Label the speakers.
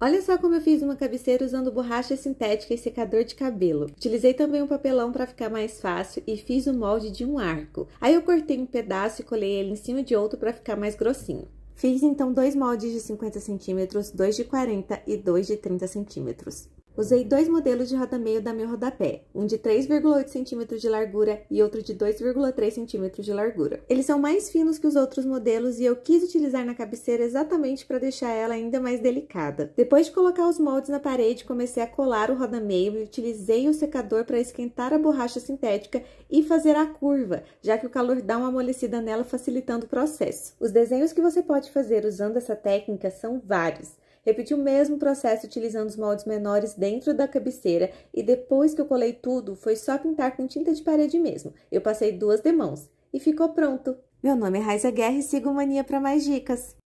Speaker 1: Olha só como eu fiz uma cabeceira usando borracha sintética e secador de cabelo. Utilizei também um papelão para ficar mais fácil e fiz o molde de um arco. Aí eu cortei um pedaço e colei ele em cima de outro para ficar mais grossinho. Fiz então dois moldes de 50 centímetros, dois de 40 e dois de 30 centímetros. Usei dois modelos de roda-meio da meu rodapé, um de 3,8 cm de largura e outro de 2,3 cm de largura. Eles são mais finos que os outros modelos e eu quis utilizar na cabeceira exatamente para deixar ela ainda mais delicada. Depois de colocar os moldes na parede, comecei a colar o roda-meio e utilizei o secador para esquentar a borracha sintética e fazer a curva, já que o calor dá uma amolecida nela facilitando o processo. Os desenhos que você pode fazer usando essa técnica são vários. Repeti o mesmo processo utilizando os moldes menores dentro da cabeceira e depois que eu colei tudo, foi só pintar com tinta de parede mesmo. Eu passei duas demãos e ficou pronto. Meu nome é Raiza Guerra e sigo Mania para mais dicas.